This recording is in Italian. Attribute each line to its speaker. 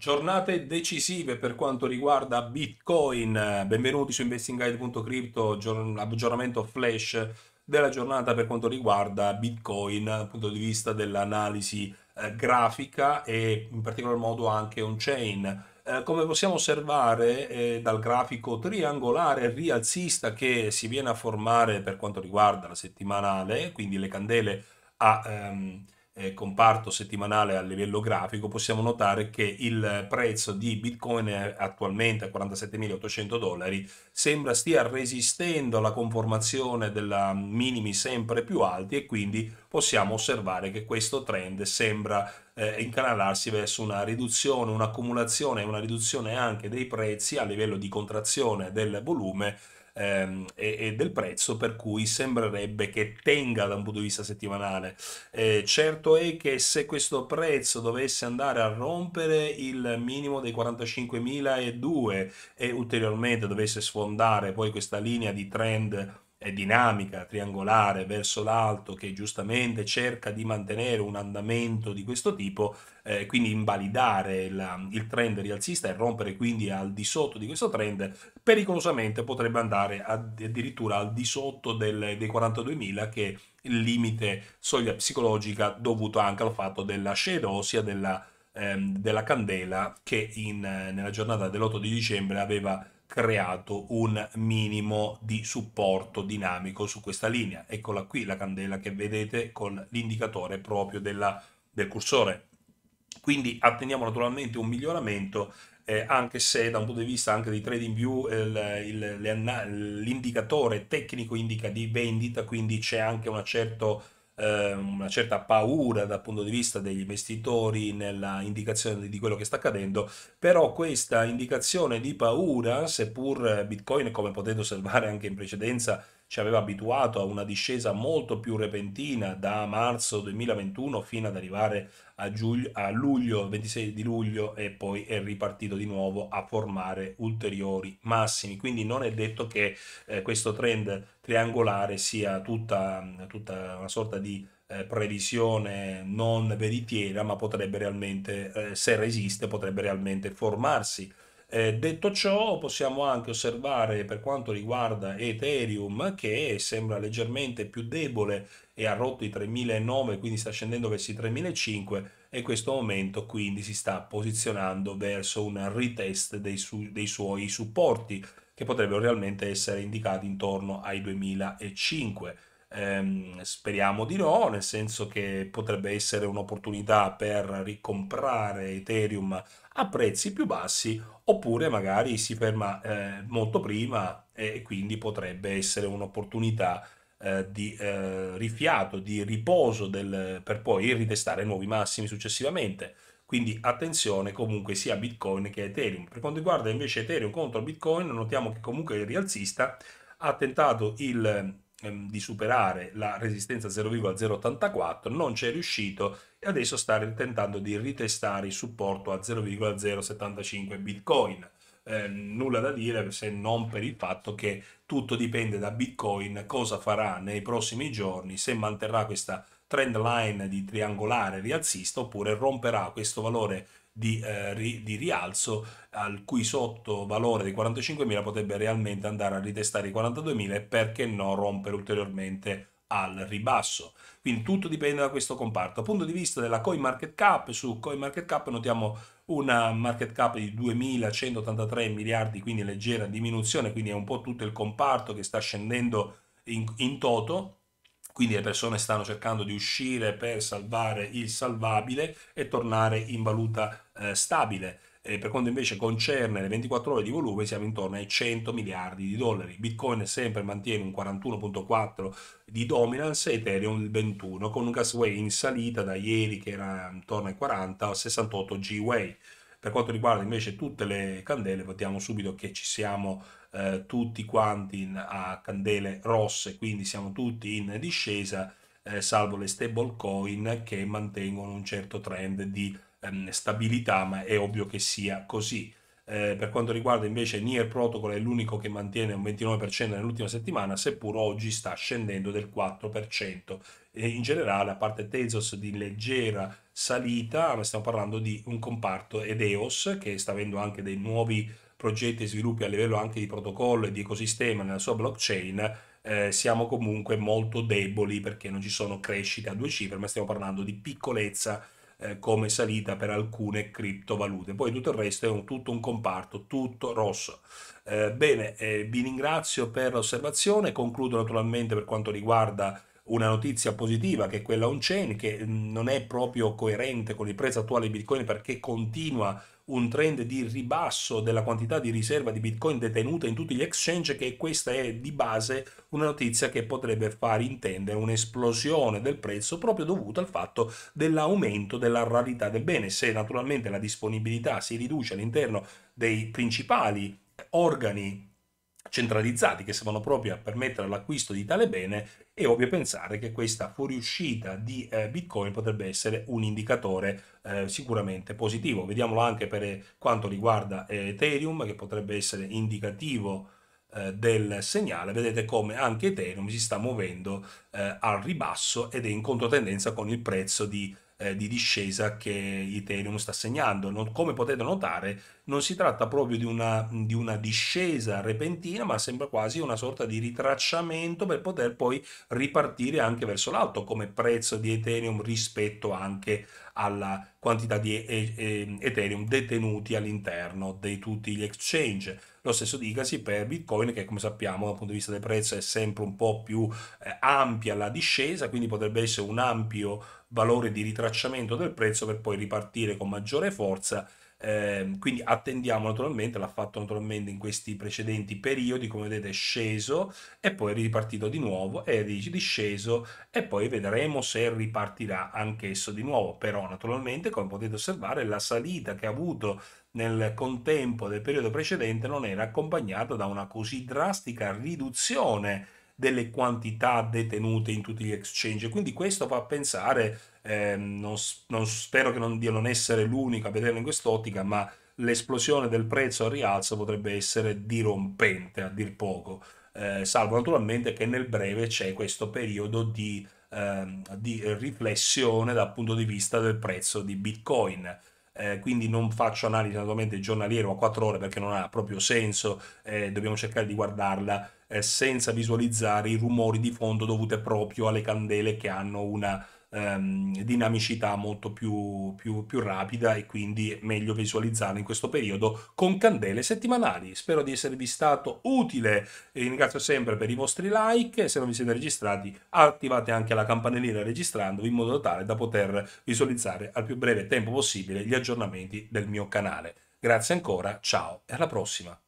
Speaker 1: Giornate decisive per quanto riguarda Bitcoin, benvenuti su investingguide.crypto, aggiornamento flash della giornata per quanto riguarda Bitcoin dal punto di vista dell'analisi eh, grafica e in particolar modo anche on-chain. Eh, come possiamo osservare eh, dal grafico triangolare rialzista che si viene a formare per quanto riguarda la settimanale, quindi le candele a... Ehm, eh, comparto settimanale a livello grafico, possiamo notare che il prezzo di Bitcoin attualmente a 47.800 dollari sembra stia resistendo alla conformazione della minimi sempre più alti e quindi possiamo osservare che questo trend sembra eh, incanalarsi verso una riduzione, un'accumulazione e una riduzione anche dei prezzi a livello di contrazione del volume ehm, e, e, del prezzo, per cui sembrerebbe che tenga da un punto di vista settimanale. Eh, certo è che se questo prezzo dovesse andare a rompere il minimo dei 45.002 e ulteriormente dovesse sfondare poi questa linea di trend è dinamica, triangolare, verso l'alto, che giustamente cerca di mantenere un andamento di questo tipo, eh, quindi invalidare il, il trend rialzista e rompere quindi al di sotto di questo trend, pericolosamente potrebbe andare addirittura al di sotto del, dei 42.000 che è il limite soglia psicologica dovuto anche al fatto della shadow, ossia della, ehm, della candela che in, nella giornata dell'8 di dicembre aveva creato un minimo di supporto dinamico su questa linea. Eccola qui la candela che vedete con l'indicatore proprio della, del cursore. Quindi attendiamo naturalmente un miglioramento eh, anche se da un punto di vista anche di trading view eh, l'indicatore tecnico indica di vendita, quindi c'è anche una certa Ehm, una certa paura dal punto di vista degli investitori nella indicazione di quello che sta accadendo, però questa indicazione di paura, seppur Bitcoin, come potete osservare anche in precedenza, ci aveva abituato a una discesa molto più repentina da marzo 2021 fino ad arrivare a, giugno, a luglio, 26 di luglio e poi è ripartito di nuovo a formare ulteriori massimi. Quindi non è detto che eh, questo trend triangolare sia tutta, tutta una sorta di eh, previsione non veritiera, ma potrebbe realmente, eh, se resiste, potrebbe realmente formarsi eh, detto ciò, possiamo anche osservare per quanto riguarda Ethereum che sembra leggermente più debole e ha rotto i 3.900, quindi sta scendendo verso i 3.500 e in questo momento quindi si sta posizionando verso un retest dei, su dei suoi supporti che potrebbero realmente essere indicati intorno ai 2005. Ehm, speriamo di no, nel senso che potrebbe essere un'opportunità per ricomprare Ethereum a prezzi più bassi oppure magari si ferma eh, molto prima e quindi potrebbe essere un'opportunità eh, di eh, rifiato, di riposo del, per poi ritestare nuovi massimi successivamente. Quindi attenzione comunque sia a Bitcoin che a Ethereum. Per quanto riguarda invece Ethereum contro Bitcoin, notiamo che comunque il rialzista ha tentato il ehm, di superare la resistenza 0,084, non ci è riuscito e adesso sta tentando di ritestare il supporto a 0,075 Bitcoin. Eh, nulla da dire se non per il fatto che tutto dipende da Bitcoin, cosa farà nei prossimi giorni, se manterrà questa trend line di triangolare rialzista oppure romperà questo valore di, eh, ri, di rialzo al cui sotto valore di 45.000 potrebbe realmente andare a ritestare i 42.000 e perché no rompere ulteriormente al ribasso. Quindi tutto dipende da questo comparto. Dal punto di vista della coin market cap su coin market cap notiamo una market cap di 2.183 miliardi, quindi leggera diminuzione, quindi è un po' tutto il comparto che sta scendendo in, in toto, quindi le persone stanno cercando di uscire per salvare il salvabile e tornare in valuta eh, stabile. E per quanto invece concerne le 24 ore di volume siamo intorno ai 100 miliardi di dollari. Bitcoin sempre mantiene un 41.4 di dominance, Ethereum il 21 con un gasway in salita da ieri che era intorno ai 40 a 68 G-Way. Per quanto riguarda invece tutte le candele, vediamo subito che ci siamo eh, tutti quanti in, a candele rosse, quindi siamo tutti in discesa, eh, salvo le stable coin che mantengono un certo trend di ehm, stabilità, ma è ovvio che sia così. Eh, per quanto riguarda invece Nier Protocol è l'unico che mantiene un 29% nell'ultima settimana, seppur oggi sta scendendo del 4%. E in generale, a parte Tezos di leggera salita, ma stiamo parlando di un comparto Edeos che sta avendo anche dei nuovi progetti e sviluppi a livello anche di protocollo e di ecosistema nella sua blockchain, eh, siamo comunque molto deboli perché non ci sono crescite a due cifre, ma stiamo parlando di piccolezza eh, come salita per alcune criptovalute. Poi tutto il resto è un, tutto un comparto, tutto rosso. Eh, bene, eh, vi ringrazio per l'osservazione, concludo naturalmente per quanto riguarda una notizia positiva che è quella on-chain che non è proprio coerente con il prezzo attuale di Bitcoin perché continua un trend di ribasso della quantità di riserva di Bitcoin detenuta in tutti gli exchange che questa è di base una notizia che potrebbe far intendere un'esplosione del prezzo proprio dovuta al fatto dell'aumento della rarità del bene. Se naturalmente la disponibilità si riduce all'interno dei principali organi centralizzati che servono proprio a permettere l'acquisto di tale bene è ovvio pensare che questa fuoriuscita di eh, Bitcoin potrebbe essere un indicatore eh, sicuramente positivo. Vediamolo anche per eh, quanto riguarda eh, Ethereum che potrebbe essere indicativo eh, del segnale, vedete come anche Ethereum si sta muovendo eh, al ribasso ed è in controtendenza con il prezzo di Ethereum eh, di discesa che Ethereum sta segnando. Non, come potete notare, non si tratta proprio di una, di una discesa repentina, ma sembra quasi una sorta di ritracciamento per poter poi ripartire anche verso l'alto come prezzo di Ethereum rispetto anche alla quantità di Ethereum detenuti all'interno di tutti gli exchange. Lo stesso dicasi per Bitcoin che come sappiamo dal punto di vista del prezzo è sempre un po' più eh, ampia la discesa, quindi potrebbe essere un ampio valore di ritracciamento del prezzo per poi ripartire con maggiore forza eh, quindi attendiamo naturalmente, l'ha fatto naturalmente in questi precedenti periodi, come vedete è sceso e poi è ripartito di nuovo è disceso e poi vedremo se ripartirà anch'esso di nuovo, però naturalmente come potete osservare la salita che ha avuto nel contempo del periodo precedente non era accompagnata da una così drastica riduzione delle quantità detenute in tutti gli exchange. Quindi questo fa pensare, eh, non, non, spero che non, di non essere l'unico a vederlo in quest'ottica, ma l'esplosione del prezzo al rialzo potrebbe essere dirompente a dir poco. Eh, salvo naturalmente che nel breve c'è questo periodo di, eh, di riflessione dal punto di vista del prezzo di Bitcoin eh, quindi non faccio analisi naturalmente giornaliero a 4 ore perché non ha proprio senso, eh, dobbiamo cercare di guardarla eh, senza visualizzare i rumori di fondo dovute proprio alle candele che hanno una ehm, dinamicità molto più, più, più, rapida e quindi è meglio visualizzare in questo periodo con candele settimanali. Spero di esservi stato utile Vi ringrazio sempre per i vostri like se non vi siete registrati attivate anche la campanellina registrandovi in modo tale da poter visualizzare al più breve tempo possibile gli aggiornamenti del mio canale. Grazie ancora, ciao e alla prossima!